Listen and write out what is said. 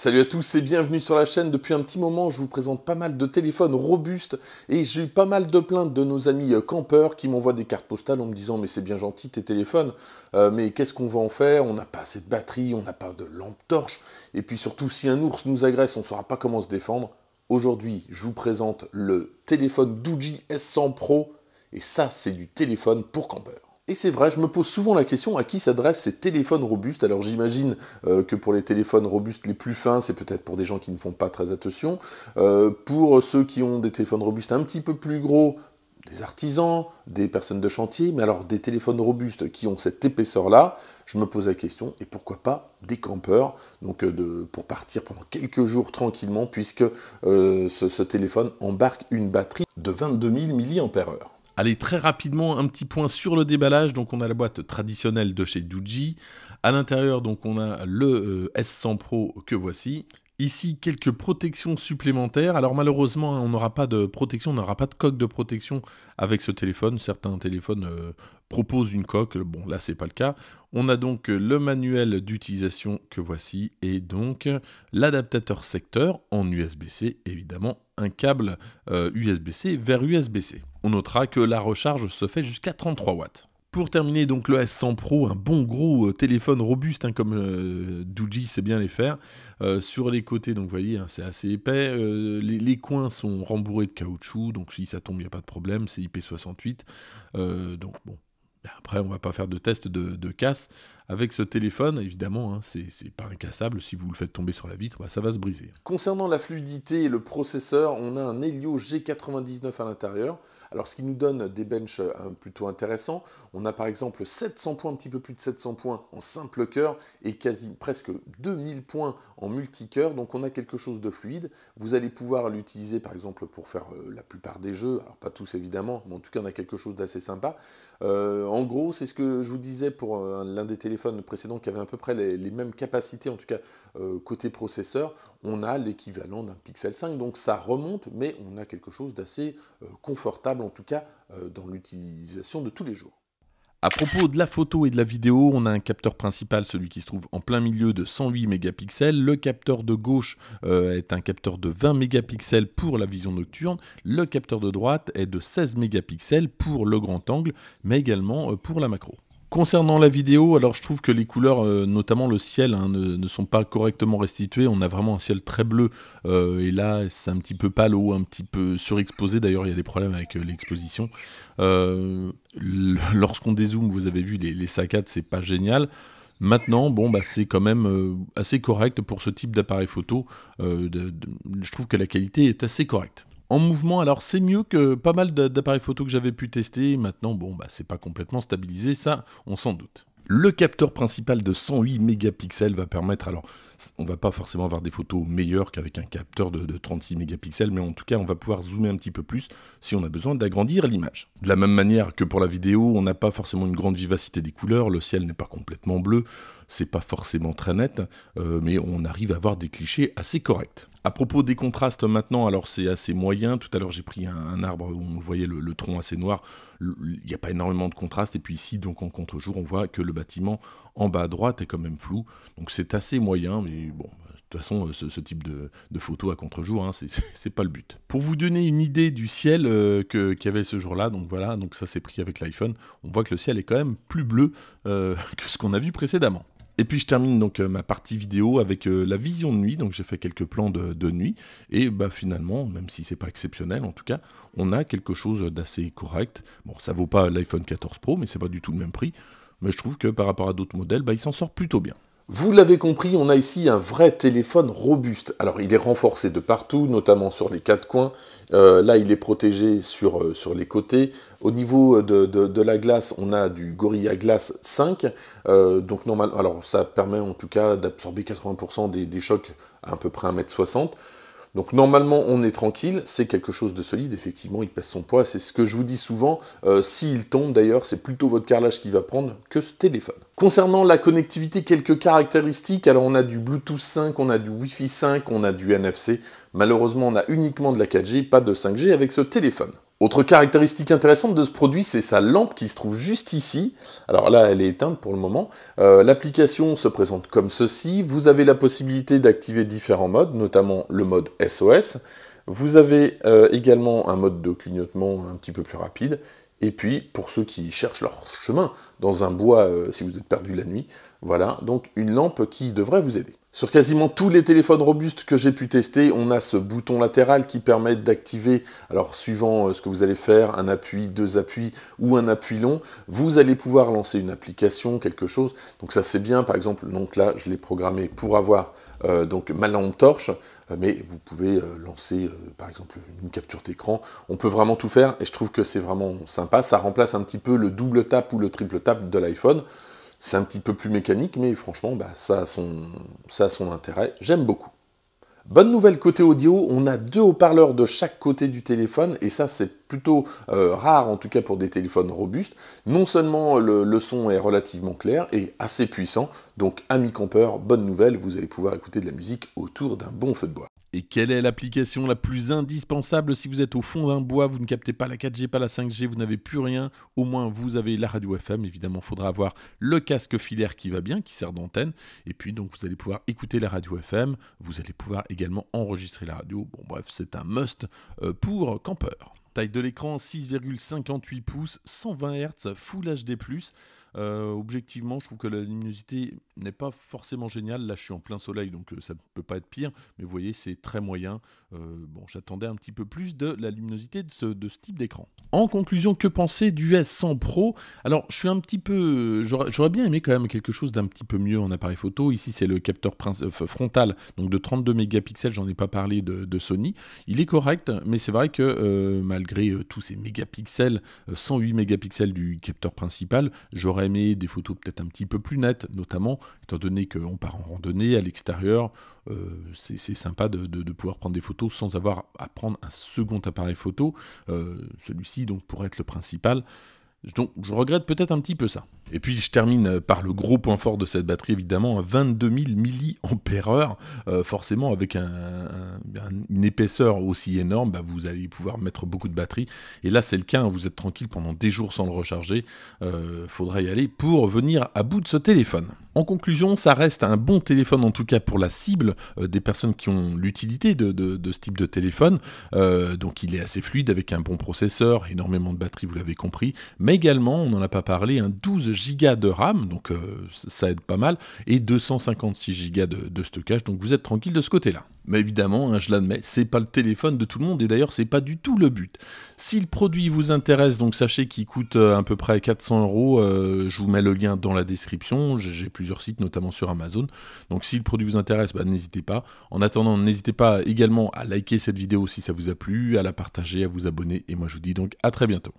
Salut à tous et bienvenue sur la chaîne. Depuis un petit moment, je vous présente pas mal de téléphones robustes et j'ai eu pas mal de plaintes de nos amis euh, campeurs qui m'envoient des cartes postales en me disant mais c'est bien gentil tes téléphones, euh, mais qu'est-ce qu'on va en faire On n'a pas assez de batterie, on n'a pas de lampe torche et puis surtout si un ours nous agresse, on ne saura pas comment se défendre. Aujourd'hui, je vous présente le téléphone Duji S100 Pro et ça c'est du téléphone pour campeurs. Et c'est vrai, je me pose souvent la question à qui s'adressent ces téléphones robustes. Alors j'imagine euh, que pour les téléphones robustes les plus fins, c'est peut-être pour des gens qui ne font pas très attention. Euh, pour ceux qui ont des téléphones robustes un petit peu plus gros, des artisans, des personnes de chantier, mais alors des téléphones robustes qui ont cette épaisseur-là, je me pose la question, et pourquoi pas des campeurs, donc euh, pour partir pendant quelques jours tranquillement, puisque ce, ce téléphone embarque une batterie de 22 000 mAh. Allez, très rapidement, un petit point sur le déballage. Donc, on a la boîte traditionnelle de chez Duji. À l'intérieur, donc, on a le euh, S100 Pro que voici, Ici, quelques protections supplémentaires. Alors malheureusement, hein, on n'aura pas de protection, on n'aura pas de coque de protection avec ce téléphone. Certains téléphones euh, proposent une coque. Bon, là, c'est pas le cas. On a donc le manuel d'utilisation que voici et donc l'adaptateur secteur en USB-C, évidemment un câble USB-C euh, vers USB-C. On notera que la recharge se fait jusqu'à 33 watts. Pour terminer, donc le S100 Pro, un bon gros euh, téléphone robuste, hein, comme euh, sait bien les faire. Euh, sur les côtés, donc vous voyez, hein, c'est assez épais. Euh, les, coins sont rembourrés de caoutchouc, donc si ça tombe, il n'y a pas de problème. C'est IP68. donc bon, après, on va pas faire de test de casse avec ce téléphone, évidemment, hein, c'est pas incassable, si vous le faites tomber sur la vitre, bah, ça va se briser. Concernant la fluidité et le processeur, on a un Helio G99 à l'intérieur, alors ce qui nous donne des benches euh, plutôt intéressants, on a par exemple 700 points, un petit peu plus de 700 points en simple cœur et quasi presque 2000 points en multi multicœur, donc on a quelque chose de fluide. Vous allez pouvoir l'utiliser par exemple pour faire euh, la plupart des jeux, alors pas tous évidemment, mais en tout cas on a quelque chose d'assez sympa. Euh, en gros, c'est ce que je vous disais pour l'un des téléphones précédent qui avait à peu près les, mêmes capacités, en tout cas euh, côté processeur, on a l'équivalent d'un Pixel 5. Donc ça remonte, mais on a quelque chose d'assez euh, confortable, en tout cas euh, dans l'utilisation de tous les jours. À propos de la photo et de la vidéo, on a un capteur principal, celui qui se trouve en plein milieu de 108 mégapixels. Le capteur de gauche est un capteur de 20 mégapixels pour la vision nocturne. Le capteur de droite est de 16 mégapixels pour le grand angle, mais également pour la macro. Concernant la vidéo, alors je trouve que les couleurs, euh, notamment le ciel, hein, ne, sont pas correctement restituées. On a vraiment un ciel très bleu euh, et là c'est un petit peu pâle un petit peu surexposé. D'ailleurs il y a des problèmes avec euh, l'exposition. Lorsqu'on dézoome, vous avez vu les, les saccades, c'est pas génial. Maintenant, bon, bah, c'est quand même assez correct pour ce type d'appareil photo. je trouve que la qualité est assez correcte en mouvement. Alors c'est mieux que pas mal d'appareils photo que j'avais pu tester. Maintenant, bon, bah, c'est pas complètement stabilisé, ça, on s'en doute. Le capteur principal de 108 mégapixels va permettre, alors on ne va pas forcément avoir des photos meilleures qu'avec un capteur de, 36 mégapixels, mais en tout cas on va pouvoir zoomer un petit peu plus si on a besoin d'agrandir l'image. De la même manière que pour la vidéo, on n'a pas forcément une grande vivacité des couleurs, le ciel n'est pas complètement bleu, c'est pas forcément très net, euh, mais on arrive à avoir des clichés assez corrects. À propos des contrastes maintenant, alors c'est assez moyen. Tout à l'heure j'ai pris un, arbre où on voyait le, tronc assez noir. Il n'y a pas énormément de contraste. Et puis ici, donc en contre-jour, on voit que le bâtiment en bas à droite est quand même flou. Donc c'est assez moyen, mais bon, de toute façon, ce, type de, photo à contre-jour, hein, c'est pas le but. Pour vous donner une idée du ciel euh, que qu'il y avait ce jour-là, donc voilà, donc ça c'est pris avec l'iPhone, on voit que le ciel est quand même plus bleu euh, que ce qu'on a vu précédemment. Et puis je termine donc euh, ma partie vidéo avec la vision de nuit, donc j'ai fait quelques plans de, de, nuit, et bah finalement, même si c'est pas exceptionnel en tout cas, on a quelque chose d'assez correct. Bon, ça vaut pas l'iPhone 14 Pro, mais c'est pas du tout le même prix. Mais je trouve que par rapport à d'autres modèles, bah, il s'en sort plutôt bien. Vous l'avez compris, on a ici un vrai téléphone robuste. Alors il est renforcé de partout, notamment sur les quatre coins. Euh, là, il est protégé sur, euh, sur les côtés. Au niveau euh, de, la glace, on a du Gorilla Glass 5. donc normal, alors ça permet en tout cas d'absorber 80% des, des chocs à à peu près 1m60. Donc normalement, on est tranquille, c'est quelque chose de solide, effectivement, il pèse son poids, c'est ce que je vous dis souvent. Euh, s'il tombe d'ailleurs, c'est plutôt votre carrelage qui va prendre que ce téléphone. Concernant la connectivité, quelques caractéristiques. Alors on a du Bluetooth 5, on a du Wi-Fi 5, on a du NFC. Malheureusement, on a uniquement de la 4G, pas de 5G avec ce téléphone. Autre caractéristique intéressante de ce produit, c'est sa lampe qui se trouve juste ici. Alors là, elle est éteinte pour le moment. Euh, l'application se présente comme ceci. Vous avez la possibilité d'activer différents modes, notamment le mode SOS. Vous avez euh, également un mode de clignotement un petit peu plus rapide. Et puis, pour ceux qui cherchent leur chemin dans un bois, euh, si vous êtes perdu la nuit, voilà, donc une lampe qui devrait vous aider. Sur quasiment tous les téléphones robustes que j'ai pu tester, on a ce bouton latéral qui permet d'activer, alors suivant euh, ce que vous allez faire, un appui, deux appuis ou un appui long, vous allez pouvoir lancer une application, quelque chose. Donc ça c'est bien, par exemple, donc là je l'ai programmé pour avoir euh, donc ma lampe torche, euh, mais vous pouvez lancer par exemple une capture d'écran. On peut vraiment tout faire et je trouve que c'est vraiment sympa. Ça remplace un petit peu le double tap ou le triple tap de l'iPhone. C'est un petit peu plus mécanique, mais franchement, bah, ça, a son, ça son intérêt. J'aime beaucoup. Bonne nouvelle côté audio, on a deux haut-parleurs de chaque côté du téléphone, et ça c'est plutôt euh, rare en tout cas pour des téléphones robustes. Non seulement le, son est relativement clair et assez puissant, donc ami campeur, bonne nouvelle, vous allez pouvoir écouter de la musique autour d'un bon feu de bois. Et quelle est l'application la plus indispensable si vous êtes au fond d'un bois, vous ne captez pas la 4G, pas la 5G, vous n'avez plus rien Au moins, vous avez la radio FM. Évidemment, il faudra avoir le casque filaire qui va bien, qui sert d'antenne. Et puis, donc, vous allez pouvoir écouter la radio FM. Vous allez pouvoir également enregistrer la radio. Bon, bref, c'est un must euh, pour campeur. Taille de l'écran 6,58 pouces, 120 Hz, Full HD+. Euh, objectivement, je trouve que la luminosité n'est pas forcément géniale. Là, je suis en plein soleil, donc euh, ça ne peut pas être pire. Mais vous voyez, c'est très moyen. Euh, bon, j'attendais un petit peu plus de la luminosité de ce, type d'écran. En conclusion, que penser du S100 Pro Alors, je suis un petit peu... J'aurais bien aimé quand même quelque chose d'un petit peu mieux en appareil photo. Ici, c'est le capteur frontal, donc de 32 mégapixels, j'en ai pas parlé de, Sony. Il est correct, mais c'est vrai que malgré tous ces mégapixels, 108 mégapixels du capteur principal, j'aurais des photos peut-être un petit peu plus nettes, notamment, étant donné qu'on part en randonnée à l'extérieur, euh, c'est sympa de, pouvoir prendre des photos sans avoir à prendre un second appareil photo. Euh, celui-ci donc pourrait être le principal. Donc je regrette peut-être un petit peu ça. Et puis je termine euh, par le gros point fort de cette batterie évidemment, 22 000 mAh, forcément avec une épaisseur aussi énorme, bah, vous allez pouvoir mettre beaucoup de batterie. Et là c'est le cas, hein, vous êtes tranquille pendant des jours sans le recharger, euh, faudrait faudra y aller pour venir à bout de ce téléphone. En conclusion, ça reste un bon téléphone en tout cas pour la cible euh, des personnes qui ont l'utilité de, de, ce type de téléphone. donc il est assez fluide avec un bon processeur, énormément de batterie, vous l'avez compris mais également, on n'en a pas parlé, un 12 Go de RAM, donc euh, ça aide pas mal, et 256 Go de, stockage, donc vous êtes tranquille de ce côté-là. Mais évidemment, hein, je l'admets, c'est pas le téléphone de tout le monde, et d'ailleurs, c'est pas du tout le but. Si le produit vous intéresse, donc sachez qu'il coûte euh, à peu près 400 euros, euh, je vous mets le lien dans la description, j'ai plusieurs sites, notamment sur Amazon, donc si le produit vous intéresse, bah, n'hésitez pas. En attendant, n'hésitez pas également à liker cette vidéo si ça vous a plu, à la partager, à vous abonner, et moi je vous dis donc à très bientôt.